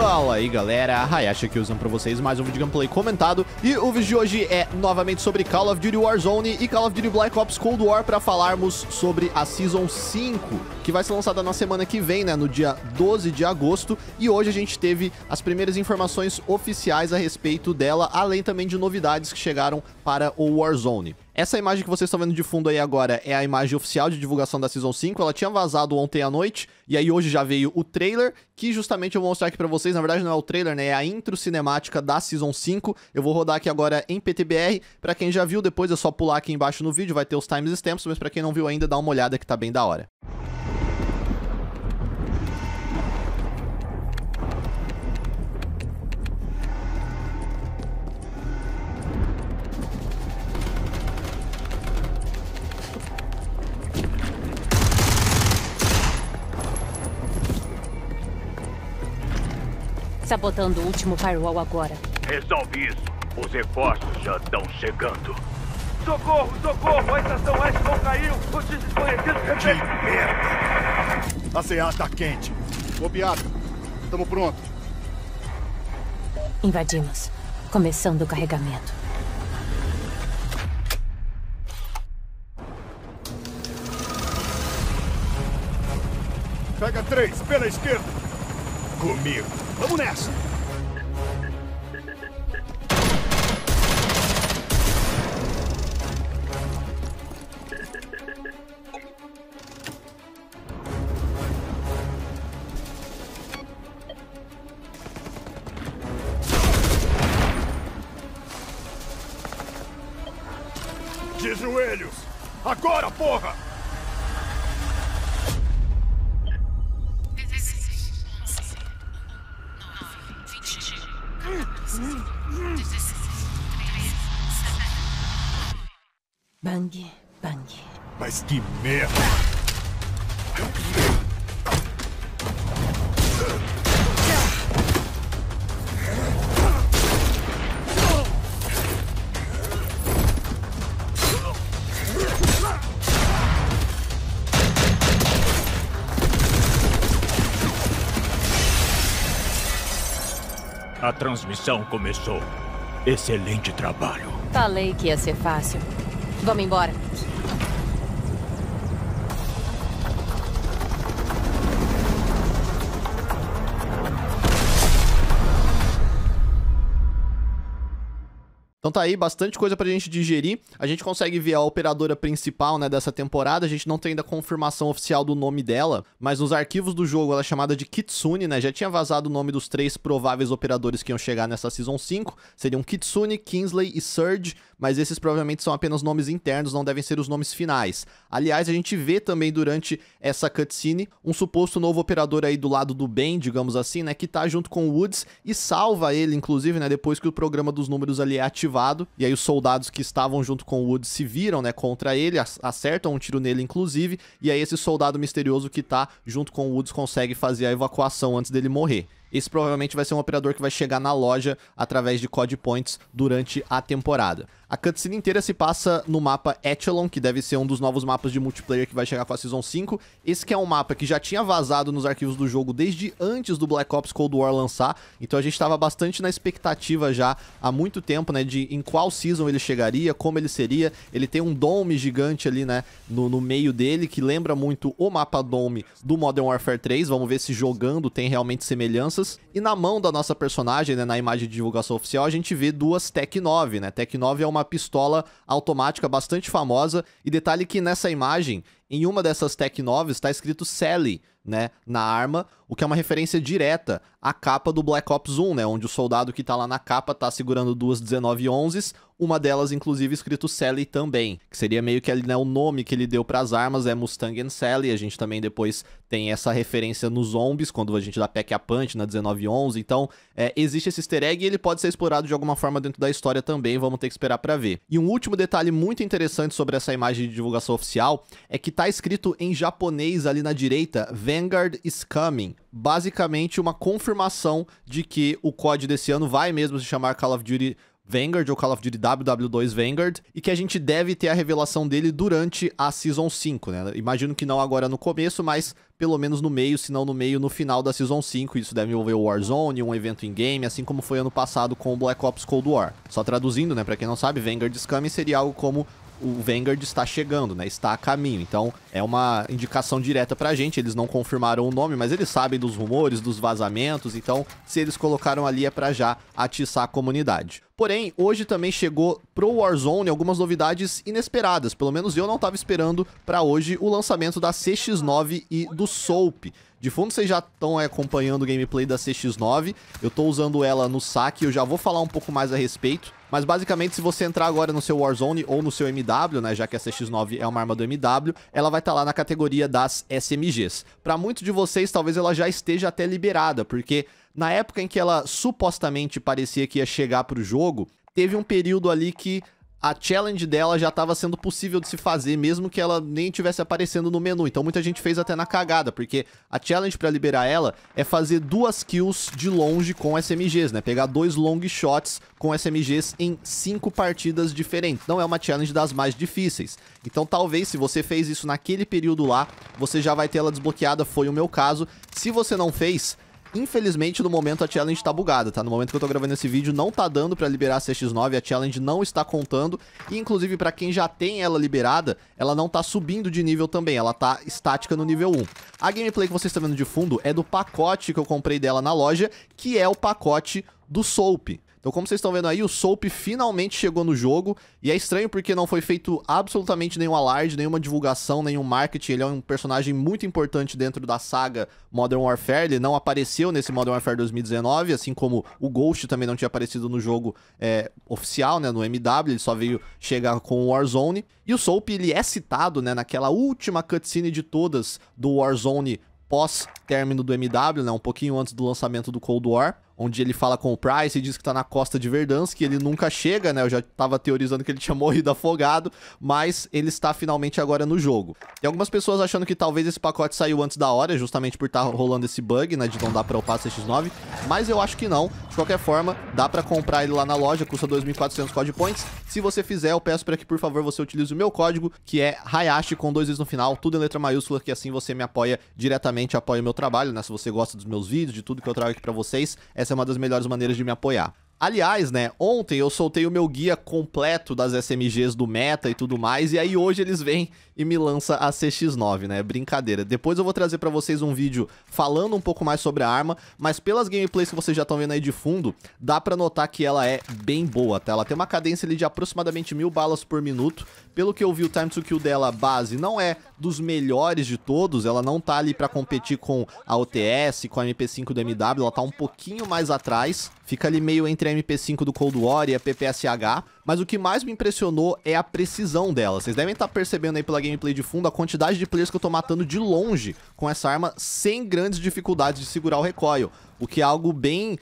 Fala aí galera, Hayashi aqui usando pra vocês mais um vídeo gameplay comentado E o vídeo de hoje é novamente sobre Call of Duty Warzone e Call of Duty Black Ops Cold War Pra falarmos sobre a Season 5, que vai ser lançada na semana que vem, né, no dia 12 de agosto E hoje a gente teve as primeiras informações oficiais a respeito dela, além também de novidades que chegaram para o Warzone essa imagem que vocês estão vendo de fundo aí agora é a imagem oficial de divulgação da Season 5. Ela tinha vazado ontem à noite, e aí hoje já veio o trailer, que justamente eu vou mostrar aqui pra vocês. Na verdade não é o trailer, né? É a intro cinemática da Season 5. Eu vou rodar aqui agora em PTBR. Pra quem já viu, depois é só pular aqui embaixo no vídeo, vai ter os timestamps, mas pra quem não viu ainda, dá uma olhada que tá bem da hora. Sabotando o último firewall agora. Resolve isso. Os reforços já estão chegando. Socorro, socorro! A estação Westcom caiu! Os desconhecidos... Que merda! A CA está quente. Bobeado. Estamos prontos. Invadimos. Começando o carregamento. Pega três, pela esquerda. Comigo. Vamos nessa! De joelhos! Agora, porra! Mas que merda! A transmissão começou. Excelente trabalho. Falei que ia ser fácil. Vamos embora. Então tá aí bastante coisa pra gente digerir. A gente consegue ver a operadora principal, né, dessa temporada. A gente não tem ainda confirmação oficial do nome dela, mas nos arquivos do jogo ela é chamada de Kitsune, né? Já tinha vazado o nome dos três prováveis operadores que iam chegar nessa Season 5. Seriam Kitsune, Kingsley e Surge, mas esses provavelmente são apenas nomes internos, não devem ser os nomes finais. Aliás, a gente vê também durante essa cutscene um suposto novo operador aí do lado do bem, digamos assim, né, que tá junto com o Woods e salva ele, inclusive, né, depois que o programa dos números ali é ativado lado. E aí os soldados que estavam junto com o Wood se viram, né, contra ele, acertam um tiro nele, inclusive. E aí esse soldado misterioso que tá junto com o Woods consegue fazer a evacuação antes dele morrer. Esse provavelmente vai ser um operador que vai chegar na loja através de COD Points durante a temporada. A cutscene inteira se passa no mapa Echelon, que deve ser um dos novos mapas de multiplayer que vai chegar com a Season 5. Esse que é um mapa que já tinha vazado nos arquivos do jogo desde antes do Black Ops Cold War lançar, então a gente estava bastante na expectativa já há muito tempo, né, de em qual Season ele chegaria, como ele seria. Ele tem um dome gigante ali, né, no, no meio dele, que lembra muito o mapa dome do Modern Warfare 3. Vamos ver se jogando tem realmente semelhanças crianças. E na mão da nossa personagem, né, na imagem de divulgação oficial, a gente vê duas Tec 9, né? Tec 9 é uma pistola automática bastante famosa. E detalhe que nessa imagem em uma dessas tech 9s está escrito Sally, né, na arma, o que é uma referência direta à capa do Black Ops 1, né, onde o soldado que tá lá na capa tá segurando duas 1911s, uma delas inclusive escrito Sally também, que seria meio que né, o nome que ele deu para as armas é Mustang and Sally, a gente também depois tem essa referência nos zombies quando a gente dá pack a punch na 1911, então é, existe esse easter egg e ele pode ser explorado de alguma forma dentro da história também, vamos ter que esperar para ver. E um último detalhe muito interessante sobre essa imagem de divulgação oficial é que tá tá escrito em japonês ali na direita, Vanguard is coming. Basicamente uma confirmação de que o COD desse ano vai mesmo se chamar Call of Duty Vanguard ou Call of Duty WW2 Vanguard e que a gente deve ter a revelação dele durante a Season 5, né? Imagino que não agora no começo, mas pelo menos no meio, se não no meio, no final da Season 5. Isso deve envolver o Warzone, um evento in-game, assim como foi ano passado com o Black Ops Cold War. Só traduzindo, né, pra quem não sabe, Vanguard Scamming seria algo como o Vanguard está chegando, né? Está a caminho. Então, é uma indicação direta pra gente. Eles não confirmaram o nome, mas eles sabem dos rumores, dos vazamentos. Então, se eles colocaram ali, é pra já atiçar a comunidade. Porém, hoje também chegou pro Warzone algumas novidades inesperadas. Pelo menos eu não estava esperando para hoje o lançamento da CX-9 e do Soap. De fundo vocês já estão é, acompanhando o gameplay da CX-9. Eu estou usando ela no saque, eu já vou falar um pouco mais a respeito. Mas basicamente, se você entrar agora no seu Warzone ou no seu MW, né, já que a CX-9 é uma arma do MW, ela vai estar tá lá na categoria das SMGs. Para muitos de vocês, talvez ela já esteja até liberada, porque na época em que ela supostamente parecia que ia chegar pro jogo, teve um período ali que a challenge dela já estava sendo possível de se fazer, mesmo que ela nem tivesse aparecendo no menu. Então muita gente fez até na cagada, porque a challenge para liberar ela é fazer duas kills de longe com SMGs, né? Pegar dois long shots com SMGs em cinco partidas diferentes. Não é uma challenge das mais difíceis. Então talvez se você fez isso naquele período lá, você já vai ter ela desbloqueada, foi o meu caso. Se você não fez, Infelizmente, no momento, a challenge tá bugada, tá? No momento que eu tô gravando esse vídeo, não tá dando pra liberar a CX-9, a challenge não está contando. E, inclusive, pra quem já tem ela liberada, ela não tá subindo de nível também, ela tá estática no nível 1. A gameplay que vocês estão vendo de fundo é do pacote que eu comprei dela na loja, que é o pacote do Soap. Então, como vocês estão vendo aí, o Soap finalmente chegou no jogo. E é estranho porque não foi feito absolutamente nenhum alarde, nenhuma divulgação, nenhum marketing. Ele é um personagem muito importante dentro da saga Modern Warfare. Ele não apareceu nesse Modern Warfare 2019, assim como o Ghost também não tinha aparecido no jogo é, oficial, né? No MW, ele só veio chegar com o Warzone. E o Soap, ele é citado, né? Naquela última cutscene de todas do Warzone pós-término do MW, né? Um pouquinho antes do lançamento do Cold War onde ele fala com o Price e diz que tá na costa de Verdansk, que ele nunca chega, né? Eu já tava teorizando que ele tinha morrido afogado, mas ele está finalmente agora no jogo. Tem algumas pessoas achando que talvez esse pacote saiu antes da hora, justamente por estar tá rolando esse bug, né? De não dar pra upar CX9, mas eu acho que não. De qualquer forma, dá pra comprar ele lá na loja, custa 2.400 code points. Se você fizer, eu peço para que, por favor, você utilize o meu código, que é Hayashi, com dois is no final, tudo em letra maiúscula, que assim você me apoia diretamente, apoia o meu trabalho, né? Se você gosta dos meus vídeos, de tudo que eu trago aqui pra vocês, essa essa é uma das melhores maneiras de me apoiar. Aliás, né, ontem eu soltei o meu guia completo das SMGs do meta e tudo mais, e aí hoje eles vêm e me lança a CX9, né? Brincadeira. Depois eu vou trazer para vocês um vídeo falando um pouco mais sobre a arma, mas pelas gameplays que vocês já estão vendo aí de fundo, dá para notar que ela é bem boa, tá? Ela tem uma cadência ali de aproximadamente mil balas por minuto. Pelo que eu vi, o time to kill dela base não é dos melhores de todos, ela não tá ali para competir com a OTS, com a MP5 do MW, ela tá um pouquinho mais atrás, fica ali meio entre a MP5 do Cold War e a PPSH, mas o que mais me impressionou é a precisão dela. Vocês devem estar percebendo aí pela gameplay de fundo a quantidade de players que eu estou matando de longe com essa arma sem grandes dificuldades de segurar o recoil. O que é algo bem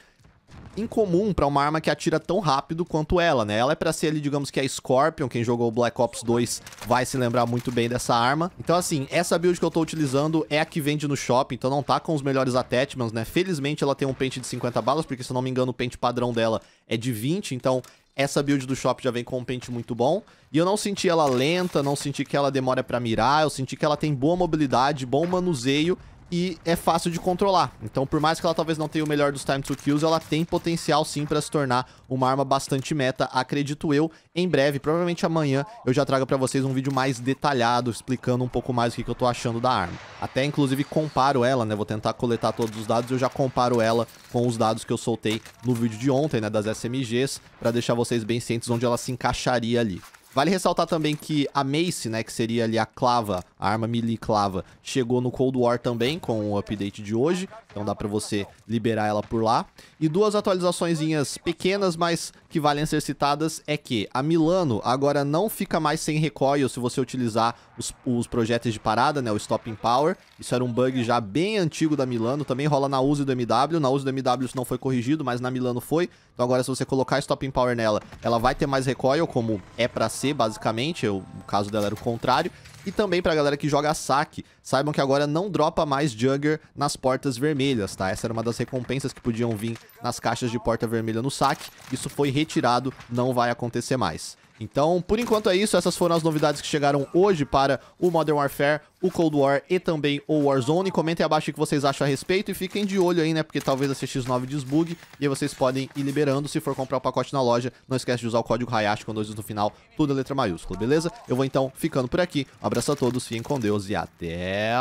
incomum para uma arma que atira tão rápido quanto ela, né? Ela é para ser ali, digamos que a Scorpion, quem jogou Black Ops 2 vai se lembrar muito bem dessa arma. Então assim, essa build que eu tô utilizando é a que vende no shopping, então não tá com os melhores attachments, né? Felizmente ela tem um pente de 50 balas, porque se eu não me engano o pente padrão dela é de 20, então essa build do Shop já vem com um pente muito bom. E eu não senti ela lenta, não senti que ela demora pra mirar. Eu senti que ela tem boa mobilidade, bom manuseio e é fácil de controlar. Então, por mais que ela talvez não tenha o melhor dos time to kills, ela tem potencial sim para se tornar uma arma bastante meta, acredito eu. Em breve, provavelmente amanhã, eu já trago para vocês um vídeo mais detalhado, explicando um pouco mais o que, que eu tô achando da arma. Até, inclusive, comparo ela, né? Vou tentar coletar todos os dados e eu já comparo ela com os dados que eu soltei no vídeo de ontem, né? Das SMGs, para deixar vocês bem cientes onde ela se encaixaria ali. Vale ressaltar também que a Mace, né, que seria ali a clava, a arma melee clava, chegou no Cold War também com o update de hoje, então dá pra você liberar ela por lá. E duas atualizaçõezinhas pequenas, mas que valem ser citadas, é que a Milano agora não fica mais sem recoil se você utilizar os, os de parada, né, o Stopping Power. Isso era um bug já bem antigo da Milano, também rola na use do MW, na use do MW isso não foi corrigido, mas na Milano foi. Então agora se você colocar Stopping Power nela, ela vai ter mais recoil, como é pra PC, basicamente. Eu, o caso dela era o contrário. E também pra galera que joga saque, saibam que agora não dropa mais Jugger nas portas vermelhas, tá? Essa era uma das recompensas que podiam vir nas caixas de porta vermelha no saque. Isso foi retirado, não vai acontecer mais. Então, por enquanto é isso. Essas foram as novidades que chegaram hoje para o Modern Warfare, o Cold War e também o Warzone. Comentem abaixo o que vocês acham a respeito e fiquem de olho aí, né? Porque talvez a CX9 desbugue e aí vocês podem ir liberando. Se for comprar o pacote na loja, não esquece de usar o código Hayashi com dois no final, tudo letra maiúscula, beleza? Eu vou então ficando por aqui. Um abraço a todos, fiquem com Deus e até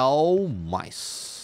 mais.